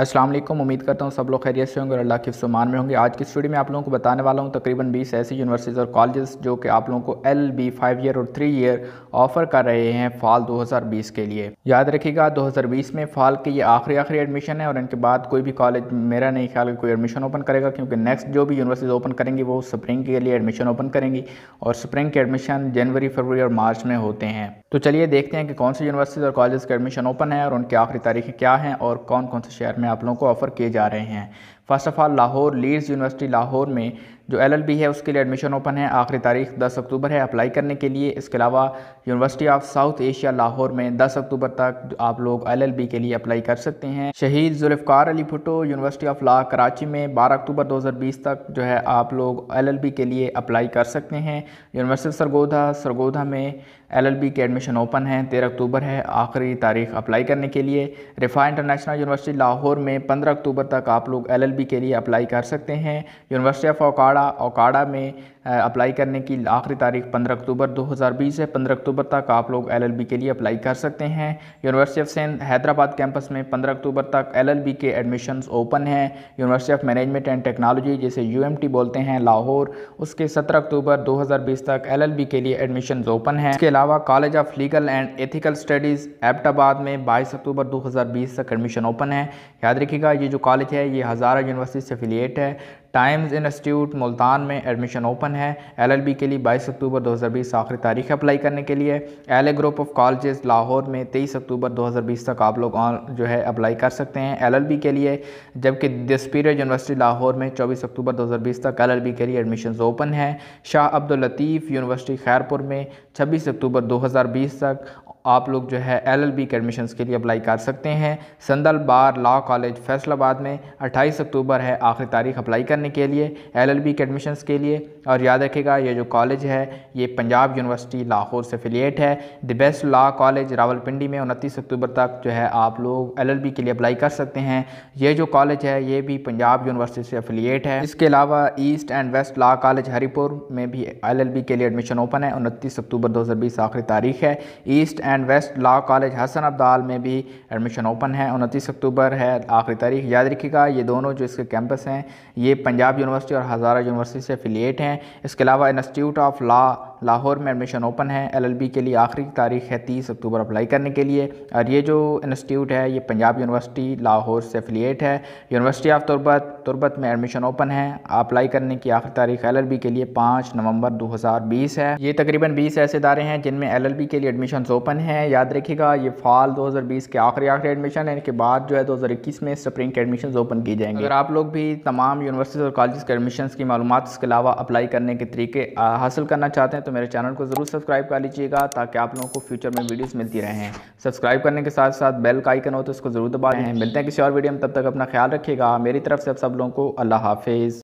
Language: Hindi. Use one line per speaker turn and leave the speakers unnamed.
अस्सलाम वालेकुम उम्मीद करता हूँ सब लोग खैरियत से होंगे और अल्लाह के सामान में होंगे आज की स्टूडियो में आप लोगों को बताने वाला हूँ तकरीबन 20 ऐसी यूनिवर्सिटीज़ और कॉलेजेस जो कि आप लोगों को एल बी फाइव ईयर और थ्री ईयर ऑफ़र कर रहे हैं फ़ाल 2020 के लिए याद रखिएगा 2020 में फ़ाल के ये आखिरी आखिरी एडमिशन है और इनके बाद कोई भी कॉलेज मेरा नहीं ख्याल कोई एडमिशन ओपन करेगा क्योंकि नेक्स्ट जो भी यूनिवर्सिटीज़ ओपन करेंगी वो स्प्रिंग के लिए एडमिशन ओपन करेंगी और स्प्रिंग के एडमिशन जनवरी फरवरी और मार्च में होते हैं तो चलिए देखते हैं कि कौन सी यूनिवर्सिटीज़ और कॉलेज के एडमिशन ओपन है और उनकी आखिरी तारीखें क्या हैं और कौन कौन से शहर में आप लोगों को ऑफ़र किए जा रहे हैं first of all Lahore Leeds university Lahore में जो एलएलबी है उसके लिए एडमिशन ओपन है आखिरी तारीख 10 अक्टूबर है अप्लाई करने के लिए इसके अलावा university of South Asia Lahore में 10 अक्टूबर तक आप लोग एलएलबी के लिए अप्लाई कर सकते हैं Shaheed Zulfiqar Ali Bhutto university of law Karachi में बारह अक्टूबर बीस तक जो है आप लोग बी के लिए अप्लाई कर सकते हैं यूनिवर्सिटी सरगोधा सरगोधा में बी के एडमिशन ओपन है तेरह अक्टूबर है आखिरी तारीख अप्लाई करने के लिए रिफा इंटरनेशनल यूनिवर्सिटी लाहौर में पंद्रह अक्टूबर तक आप लोग एल डब्ल्यू के लिए अप्लाई कर सकते हैं यूनिवर्सिटी ऑफ ओकाड़ा ओकाड़ा में अप्लाई करने की आखिरी तारीख 15 अक्टूबर 2020 है 15 अक्टूबर तक आप लोग एलएलबी के लिए अप्लाई कर सकते हैं यूनिवर्सिटी ऑफ सेंध हैदराबाद कैंपस में 15 अक्टूबर तक एलएलबी के एडमिशन्स ओपन हैं university of management and technology जिसे यूएमटी बोलते हैं लाहौर उसके 17 अक्टूबर 2020 तक एल के लिए एडमिशन ओपन हैं इसके अलावा college of legal and ethical studies Abbottabad में बाईस अक्टूबर दो तक एडमिशन ओपन है याद रखिएगा ये जो कॉलेज है ये हज़ारा यूनिवर्सिटी से अफिलिएट है टाइम्स इंस्टीट्यूट मुल्तान में एडमिशन ओपन है एलएलबी के लिए 22 अक्टूबर 2020 आखिरी तारीख अप्लाई करने के लिए L A group of colleges Lahore में 23 अक्टूबर 2020 तक आप लोग ऑन जो है अप्लाई कर सकते हैं एलएलबी के लिए जबकि दस्पीर यूनिवर्सिटी लाहौर में 24 अक्टूबर 2020 तक एलएलबी के लिए एडमिशन ओपन है शाह अब्दुल लतीफ़ यूनिवर्सिटी खैरपुर में छब्बीस अक्टूबर 2020 तक आप लोग जो है एलएलबी के एडमिशन के लिए अप्लाई कर सकते हैं संदल बार लॉ कॉलेज फैसलाबाद में 28 अक्टूबर है आखिरी तारीख अप्लाई करने के लिए एलएलबी के एडमिशन के लिए और याद रखेगा ये जो कॉलेज है ये पंजाब यूनिवर्सिटी लाहौर से अफिलिएट है the best law college Rawalpindi में उनतीस अक्टूबर तक जो है आप लोग बी के लिए अप्लाई कर सकते हैं ये जो कॉलेज है ये भी पंजाब यूनिवर्सिटी से अफिलिएट है इसके अलावा east and west law college Haripur में भी बी के लिए एडमिशन ओपन है उनतीस अक्टूबर दो बीस आखिरी तारीख है east and and west law college Hasan Abdal में भी एडमिशन ओपन है उनतीस अक्टूबर है आखिरी तारीख याद रखिएगा ये दोनों जो इसके कैंपस हैं ये पंजाब यूनिवर्सिटी और हज़ारा यूनिवर्सिटी से अफिलिएट हैं इसके अलावा इंस्टीट्यूट ऑफ लॉ लाहौर में एडमिशन ओपन है एलएलबी के लिए आखिरी तारीख है तीस अक्टूबर अप्लाई करने के लिए और ये जो इंस्टीट्यूट है ये पंजाब यूनिवर्सिटी लाहौर से एफिलिएट है यूनिवर्सिटी ऑफ तुरबत तुरबत में एडमिशन ओपन है अप्लाई करने की आखिरी तारीख एल के लिए पाँच नवंबर बीस है ये तकरीबन बीस ऐसे इदारे हैं जिनमें एल के लिए एडमिशन ओपन है याद रखेगा ये फाल बीस के आखिरी आखिरी एडमिशन है इनके बाद जो है इक्कीस में स्प्रिंग के एडमिशन ओपन की जाएंगे अगर आप लोग भी तमाम यूनिवर्सिटीज़ और कॉलेज के एडमिशन की मालूम इसके अलावा अप्लाई करने के तरीके हासिल करना चाहते हैं तो तो मेरे चैनल को ज़रूर सब्सक्राइब कर लीजिएगा ताकि आप लोगों को फ्यूचर में वीडियोस मिलती रहें सब्सक्राइब करने के साथ साथ बेल का आइकन हो तो इसको ज़रूर दबा दें मिलते हैं किसी और वीडियो में तब तक अपना ख्याल रखिएगा मेरी तरफ से आप सब लोगों को अल्लाह हाफिज़